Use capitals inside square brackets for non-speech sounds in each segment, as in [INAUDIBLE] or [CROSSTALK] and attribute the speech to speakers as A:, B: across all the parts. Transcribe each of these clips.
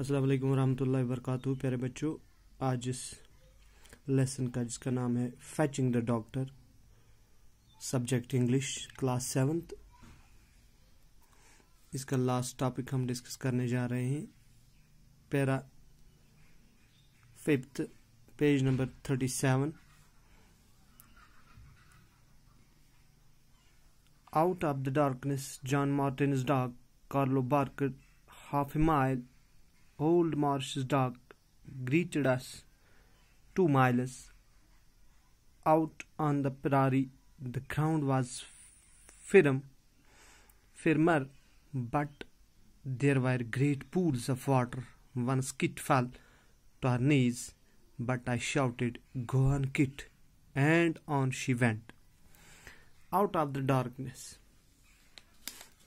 A: अस्सलाम वालेकुम वरहमतुल्लाहि प्यारे बच्चों आज इस लेसन का जिसका नाम है fetching the doctor subject English class seventh इसका लास्ट टॉपिक हम डिस्कस करने जा रहे हैं para fifth page number thirty seven out of the darkness John Martin dog Carlo barked half a mile Old Marsh's dog greeted us two miles out on the prairie. The ground was firm, firmer, but there were great pools of water. One skit fell to her knees, but I shouted, Go on, Kit! And on she went. Out of the darkness.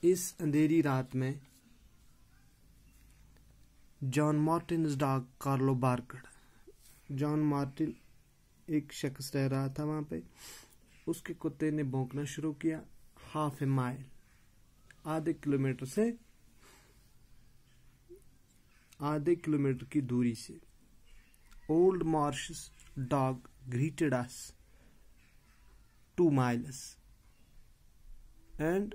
A: इस अंधेरी रात में John Martin dog Carlo barked John Martin एक शख्स रह रहा था वहाँ पे उसके कुत्ते ने भौंकना शुरू किया हाफ ए माइल आधे किलोमीटर से आधे किलोमीटर की दूरी से old Marsh dog greeted us two miles and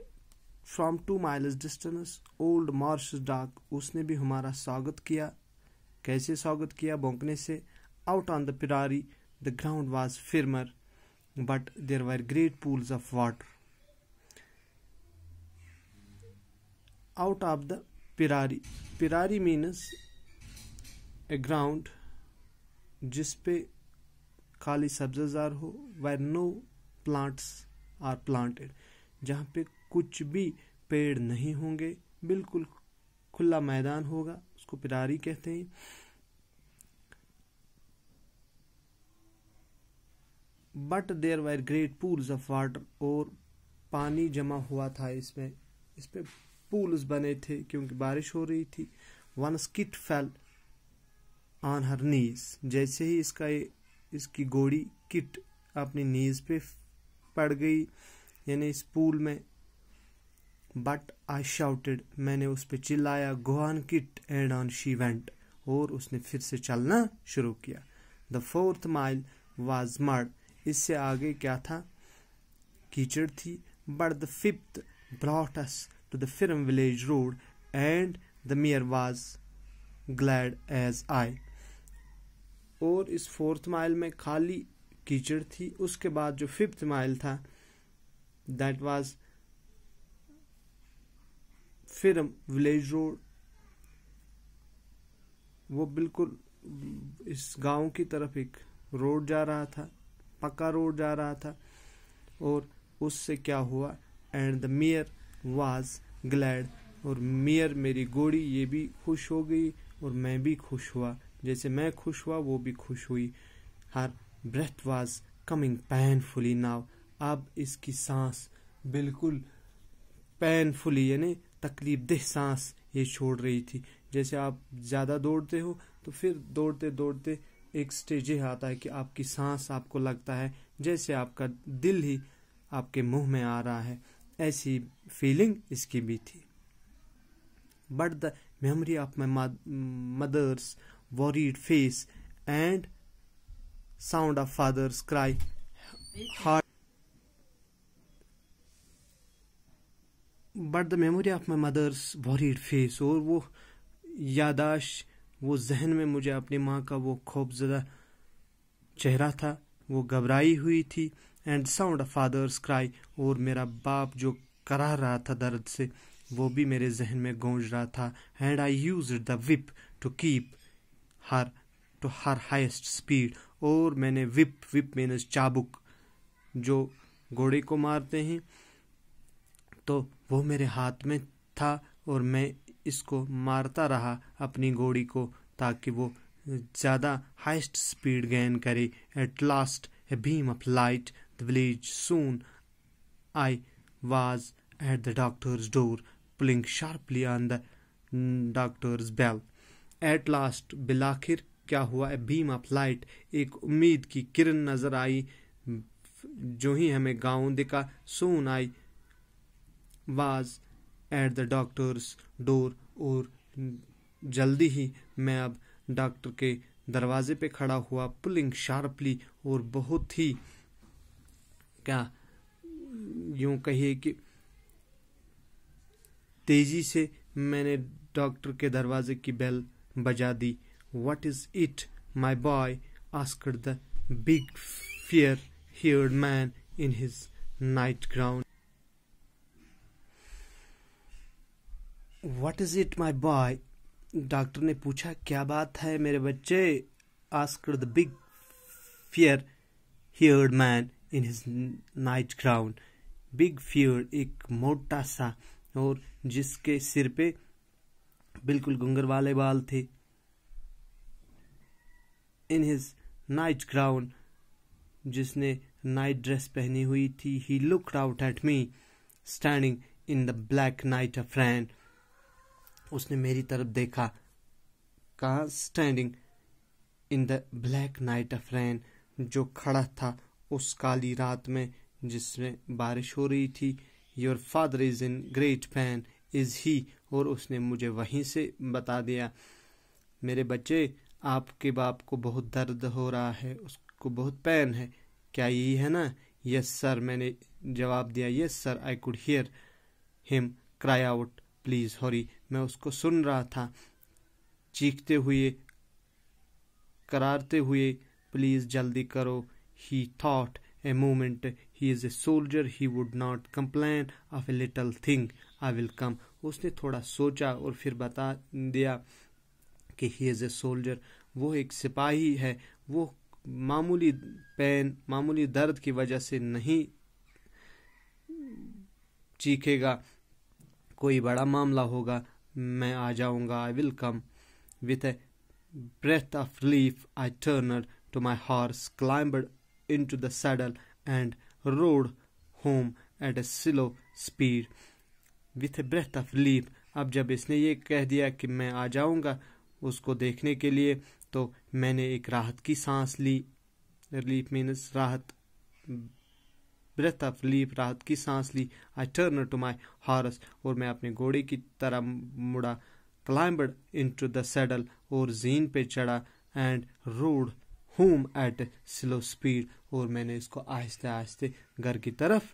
A: from two miles distance old Marsh dog उसने भी हमारा स्वागत किया कैसे स्वागत किया बोंकने से out on the prairie the ground was firmer but there were great pools of water out of the prairie prairie means a ground जिस पे खाली सब्जार हो where no plants are planted जहाँ पे कुछ भी पेड़ नहीं होंगे बिल्कुल खुला मैदान होगा उसको पिरारी कहते हैं but there were great pools of water और पानी जमा हुआ था इसमें इस पर पूल्स बने थे क्योंकि बारिश हो रही थी once Kit fell on her knees जैसे ही इसका इसकी गोड़ी किट अपनी नीज पे पड़ गई यानी इस पूल में बट आई शाउटेड मैंने उस पर चिल्लाया go on Kit and on she went और उसने फिर से चलना शुरू किया the fourth mile was mud इससे आगे क्या था कीचड़ थी but the fifth brought us to the firm village road and the mare was glad as I और इस फोर्थ माइल में खाली कीचड़ थी उसके बाद जो फिफ्थ माइल था दैट वाज फिर हम विलेज रोड वो बिल्कुल इस गांव की तरफ एक रोड जा रहा था पक्का रोड जा रहा था और उससे क्या हुआ and the mare was glad और मेयर मेरी गोड़ी ये भी खुश हो गई और मैं भी खुश हुआ जैसे मैं खुश हुआ वो भी खुश हुई her breath was coming painfully now अब इसकी सांस बिल्कुल पेनफुली यानी तकलीफ दह सांस ये छोड़ रही थी जैसे आप ज़्यादा दौड़ते हो तो फिर दौड़ते दौड़ते एक स्टेज यह आता है कि आपकी सांस आपको लगता है जैसे आपका दिल ही आपके मुंह में आ रहा है ऐसी फीलिंग इसकी भी थी but the memory of my mother's worried face and sound of father's cry hurt but the memory of my mother's worried face और वो यादाश वो जहन में मुझे अपनी माँ का वो खौफजदा चेहरा था वो घबराई हुई थी and sound of father's cry और मेरा बाप जो करा रहा था दर्द से वो भी मेरे जहन में गूंज रहा था and I use the whip to keep her to her highest speed और मैंने विप विप मीनस चाबुक जो घोड़े को मारते हैं तो वो मेरे हाथ में था और मैं इसको मारता रहा अपनी घोड़ी को ताकि वो ज़्यादा हाइस्ट स्पीड गेन करे at last a beam of light the village soon I was at the doctor's door pulling sharply on the doctor's bell at last बिलाखिर क्या हुआ ए बीम ऑफ लाइट एक उम्मीद की किरण नजर आई जो ही हमें गांव दिखा soon I was at the doctor's door और जल्दी ही मैं अब डॉक्टर के दरवाजे पे खड़ा हुआ पुलिंग शार्पली और बहुत ही क्या यूं कहिए कि तेजी से मैंने डॉक्टर के दरवाजे की बेल बजा दी what is it my boy asked the big fair haired man in his nightgown what is it my boy doctor ने पूछा क्या बात है मेरे बच्चे asked the big fair haired man in his nightgown big fair एक मोटा सा और जिसके सिर पे बिल्कुल गुंगर वाले बाल थे इन हिज नाइट क्राउन जिसने नाइट ड्रेस पहनी हुई थी he look out at me standing in the black night a friend उसने मेरी तरफ देखा कहा standing in the black night of rain जो खड़ा था उस काली रात में जिसमें बारिश हो रही थी your father is in great pain is he और उसने मुझे वहीं से बता दिया मेरे बच्चे आपके बाप को बहुत दर्द हो रहा है उसको बहुत पैन है क्या यही है ना यस सर मैंने जवाब दिया yes sir I could hear him cry out please hurry मैं उसको सुन रहा था चीखते हुए करारते हुए प्लीज़ जल्दी करो he thought a moment he is a soldier he would not complain of a little thing I will come उसने थोड़ा सोचा और फिर बता दिया कि ही इज़ ए सोल्जर वो एक सिपाही है वो मामूली पेन मामूली दर्द की वजह से नहीं चीखेगा कोई बड़ा मामला होगा मैं आ जाऊंगा I will come with a breath of relief I turned to my horse climbed into the saddle and rode home at a slow speed with a breath of relief अब जब इसने ये कह दिया कि मैं आ जाऊँगा उसको देखने के लिए तो मैंने एक राहत की सांस ली रिलीफ मीनस राहत ब्रेथ ऑफ लीफ राहत की सांस ली I turn to my horse और मैं अपने घोड़े की तरह मुड़ा climbed into the saddle और जीन पे चढ़ा and rode home at slow speed और मैंने इसको आहिस्ते आहिस्ते घर की तरफ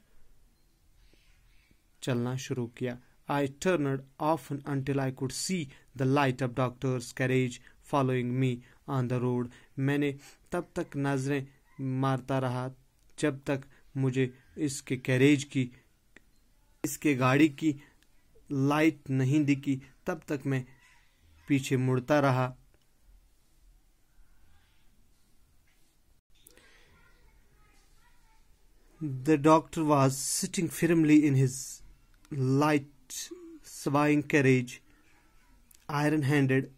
A: चलना शुरू किया I turned off until I could see the light of doctor's carriage following me on the road मैंने तब तक नज़रें मारता रहा जब तक मुझे इसके कैरेज की इसके गाड़ी की लाइट नहीं दिखी तब तक मैं पीछे मुड़ता रहा the doctor was sitting firmly in his light swaying carriage iron handed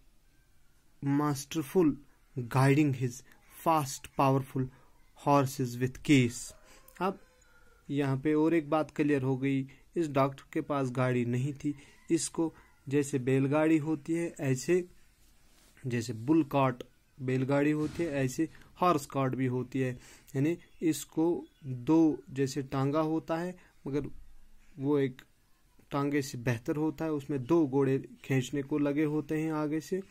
A: masterful guiding his fast powerful horses with case अब यहाँ पे और एक बात क्लियर हो गई इस डॉक्टर के पास गाड़ी नहीं थी इसको जैसे बैलगाड़ी होती है ऐसे जैसे बुल काट बैलगाड़ी होती है ऐसे हॉर्स कार्ट भी होती है यानी इसको दो जैसे टांगा होता है मगर वो एक टांगे से बेहतर होता है उसमें दो घोड़े खींचने को लगे होते हैं आगे से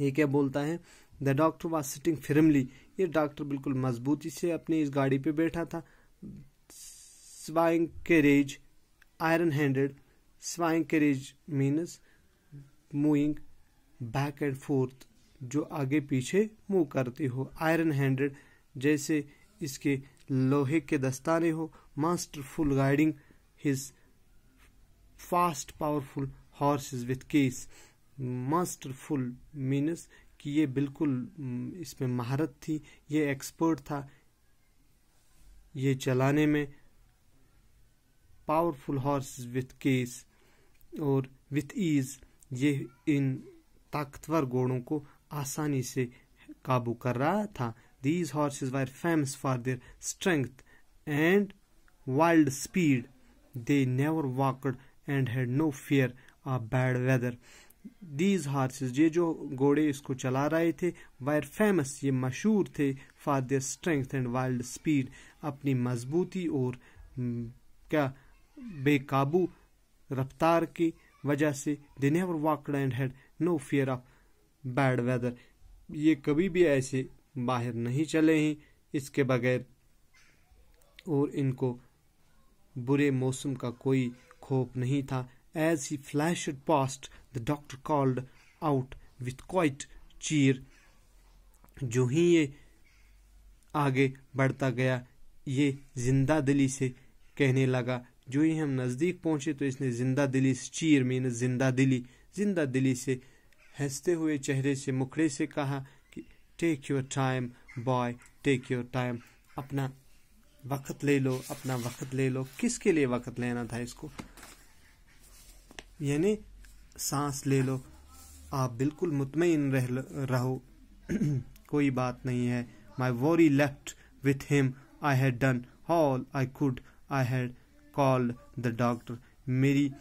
A: ये क्या बोलता है the doctor was sitting firmly ये डॉक्टर बिल्कुल मजबूती से अपनी इस गाड़ी पे बैठा था swaying carriage iron handed swaying carriage means moving back and forth जो आगे पीछे मूव करती हो आयरन हैंडेड जैसे इसके लोहे के दस्ताने हो masterful guiding his fast powerful horses with case masterful means कि ये बिल्कुल इसमें महारत थी ये एक्सपर्ट था ये चलाने में पावरफुल हॉर्स विथ केस और विथ ईज ये इन ताकतवर घोड़ों को आसानी से काबू कर रहा था these horses were famous for their strength and wild speed they never walked and had no fear of bad weather these horses ये जो घोड़े इसको चला रहे थे वायर फेमस ये मशहूर थे for their strength and wild speed अपनी मजबूती और क्या बेकाबू रफ्तार की वजह से they never walk and had no fear of bad weather ये कभी भी ऐसे बाहर नहीं चले हैं इसके बगैर और इनको बुरे मौसम का कोई खौफ नहीं था As he flashed past, the doctor called out with quite cheer. जो ही ये आगे बढ़ता गया ये जिंदा दिली से कहने लगा जो ही हम नज़दीक पहुंचे तो इसने जिंदा दिली से चीर मीन जिंदा दिली जिंदा दिली से हंसते हुए चेहरे से मुखड़े से कहा कि take your time boy take your time अपना वक्त ले लो अपना वक्त ले लो किसके लिए वक्त लेना था इसको यानी सांस ले लो आप बिल्कुल मुतमिन रह रहो [CLEARS THROAT] कोई बात नहीं है my worry left with him I had done all I could I had called the doctor मेरी